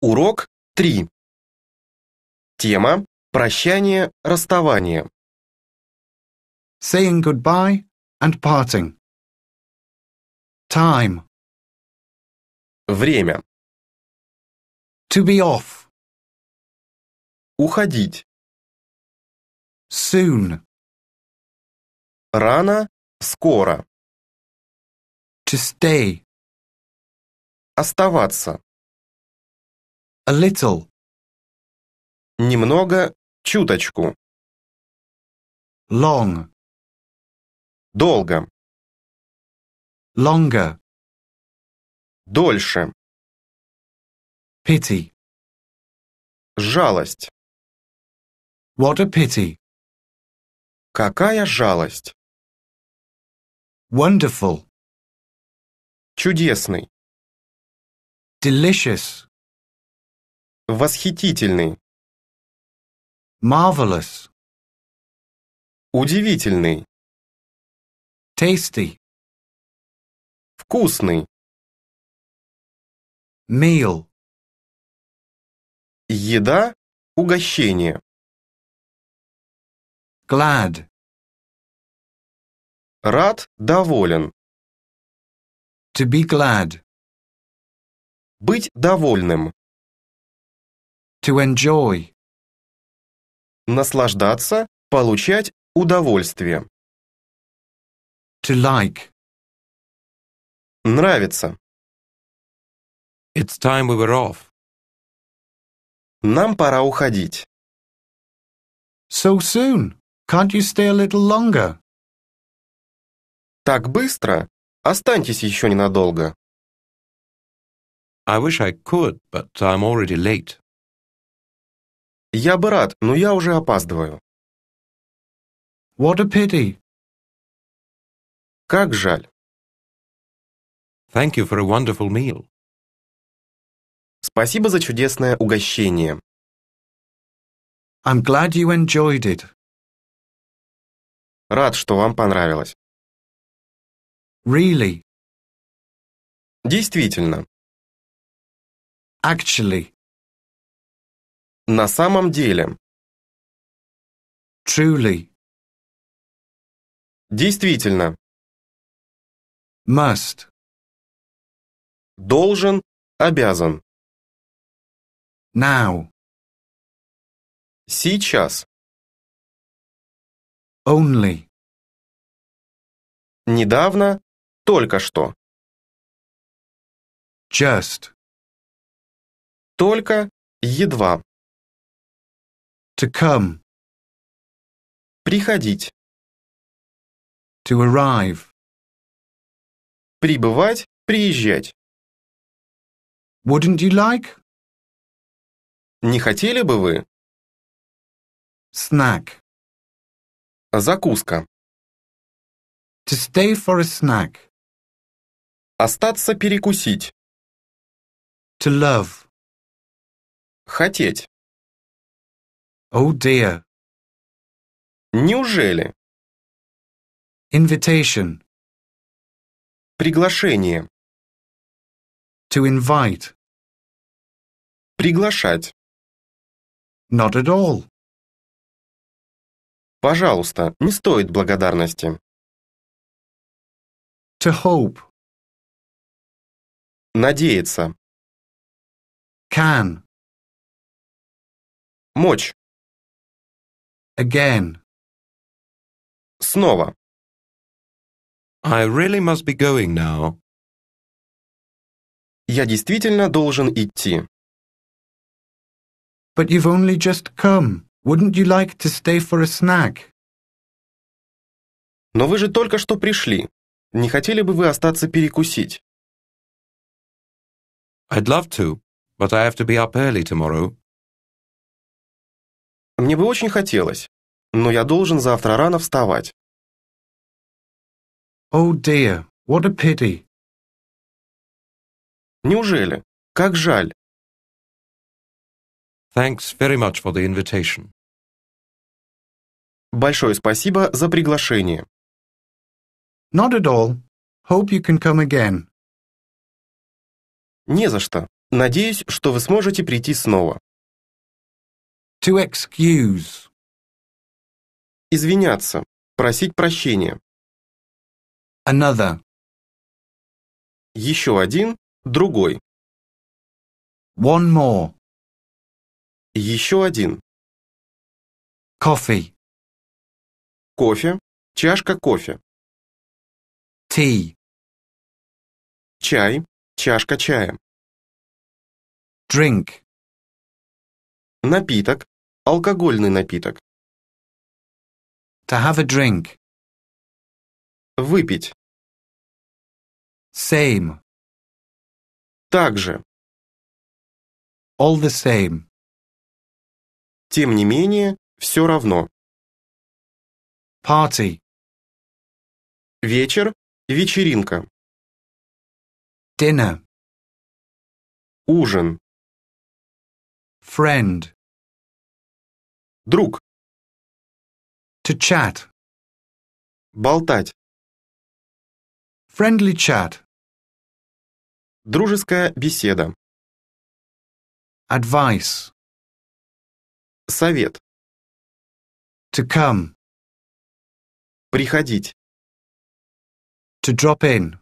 Урок 3. Тема «Прощание, расставание». Saying goodbye and parting. Time. Время. To be off. Уходить. Soon. Рано, скоро. To stay. Оставаться a little. Немного, чуточку. Long. Долго. Longer. Дольше. Pity. Жалость. What a pity. Какая жалость. Wonderful. Чудесный. Delicious. Восхитительный. Marvelous. Удивительный. Tasty. Вкусный. Meal. Еда, угощение. Glad. Рад, доволен. To be glad. Быть довольным to enjoy. Наслаждаться, получать удовольствие. To like. Нравится. It's time we were off. Нам пора уходить. So soon. Can't you stay a little longer? Так быстро? Останьтесь еще ненадолго. I wish I could, but I'm already late. Я бы рад, но я уже опаздываю. What a pity. Как жаль. Thank you for a wonderful meal. Спасибо за чудесное угощение. I'm glad you enjoyed it. Рад, что вам понравилось. Really? Действительно. Actually. На самом деле. Truly. Действительно. Must. Должен, обязан. Now. Сейчас. Only. Недавно, только что. Just. Только, едва. To come. Приходить. To arrive. Прибывать, приезжать. Wouldn't you like? Не хотели бы вы? Snack. Закуска. To stay for a snack. Остаться перекусить. To love. Хотеть. Oh dear. Неужели? Invitation. Приглашение. To invite. Приглашать. Not at all. Пожалуйста, не стоит благодарности. To hope. Надеяться. Can. Мочь. Again. Снова. I really must be going now. Я действительно должен идти. But you've only just come. Wouldn't you like to stay for a snack? Но вы же только что пришли. Не хотели бы вы остаться перекусить? I'd love to, but I have to be up early tomorrow. Мне бы очень хотелось, но я должен завтра рано вставать. Oh dear, what a pity. Неужели? Как жаль. Thanks very much for the invitation. Большое спасибо за приглашение. Not at all. Hope you can come again. Не за что. Надеюсь, что вы сможете прийти снова. To excuse. Извиняться. Просить прощения. Another. Еще один, другой. One more. Еще один. Coffee. Кофе. Чашка кофе. Tea. Чай. Чашка чая. Drink. Напиток. Алкогольный напиток. To have a drink. Выпить. Same. Также. All the same. Тем не менее, все равно. Party. Вечер, вечеринка. Dinner. Ужин. Friend. Друг. To chat. Болтать. Friendly chat. Дружеская беседа. Advice. Совет. To come. Приходить. To drop in.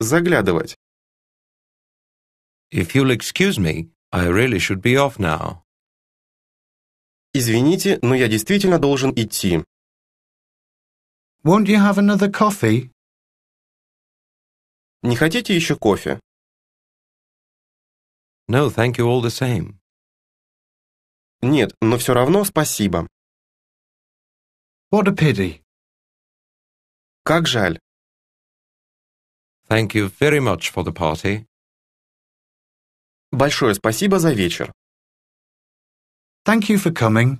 Заглядывать. If you'll excuse me, I really should be off now. Извините, но я действительно должен идти. Won't you have another coffee? Не хотите еще кофе? No, thank you all the same. Нет, но все равно спасибо. What a pity. Как жаль. Thank you very much for the party. Большое спасибо за вечер. Thank you for coming.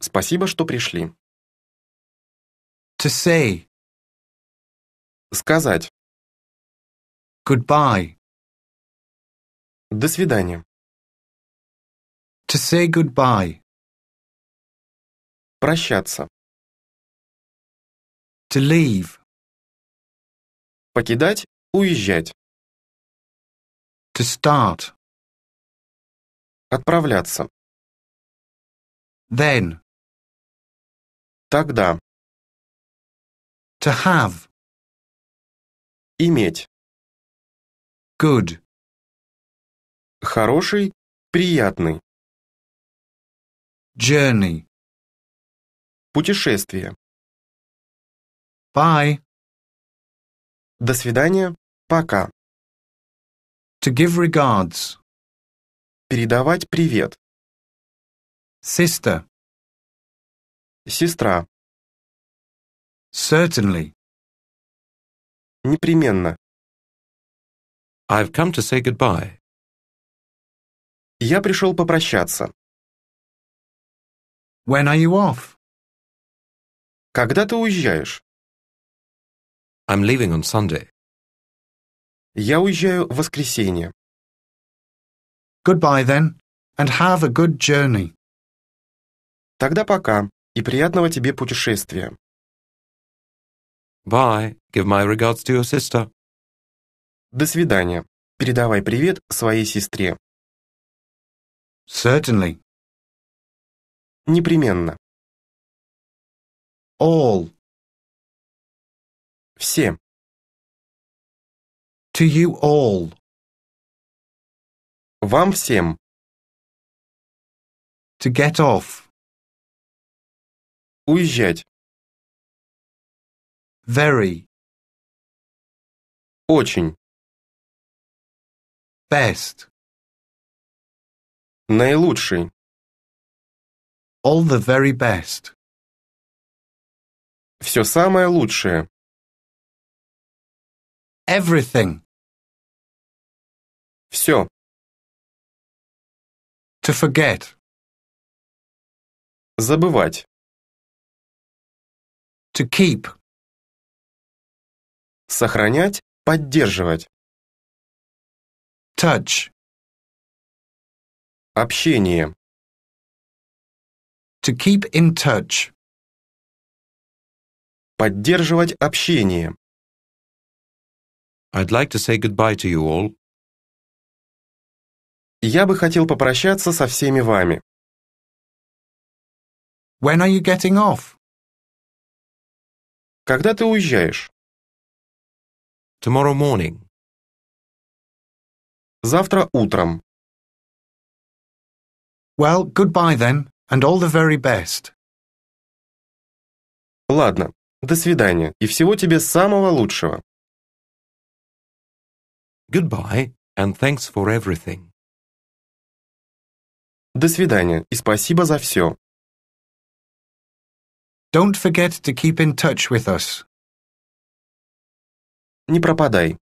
Спасибо, что пришли. To say. Сказать. Goodbye. До свидания. To say goodbye. Прощаться. To leave. Покидать, уезжать. To start отправляться then тогда to have иметь good хороший приятный journey путешествие bye до свидания пока to give regards Передавать привет. Sister. Сестра. Certainly. Непременно. I've come to say goodbye. Я пришел попрощаться. When are you off? Когда ты уезжаешь? I'm leaving on Sunday. Я уезжаю в воскресенье. Goodbye then, and have a good journey. Тогда пока, и приятного тебе путешествия. Bye. Give my regards to your sister. До свидания. Передавай привет своей сестре. Certainly. Непременно. All. Все. To you all. Вам всем. To get off. Уезжать. Very. Очень. Best. Наилучший. All the very best. Все самое лучшее. Everything. Все. To forget. Забывать. To keep. Сохранять, поддерживать. Touch. Общение. To keep in touch. Поддерживать общение. I'd like to say goodbye to you all. Я бы хотел попрощаться со всеми вами. When are you getting off? Когда ты уезжаешь? Tomorrow morning. Завтра утром. Well, goodbye then, and all the very best. Ладно, до свидания, и всего тебе самого лучшего. Goodbye, and thanks for everything. До свидания и спасибо за все. Don't forget to keep in touch with us. Не пропадай.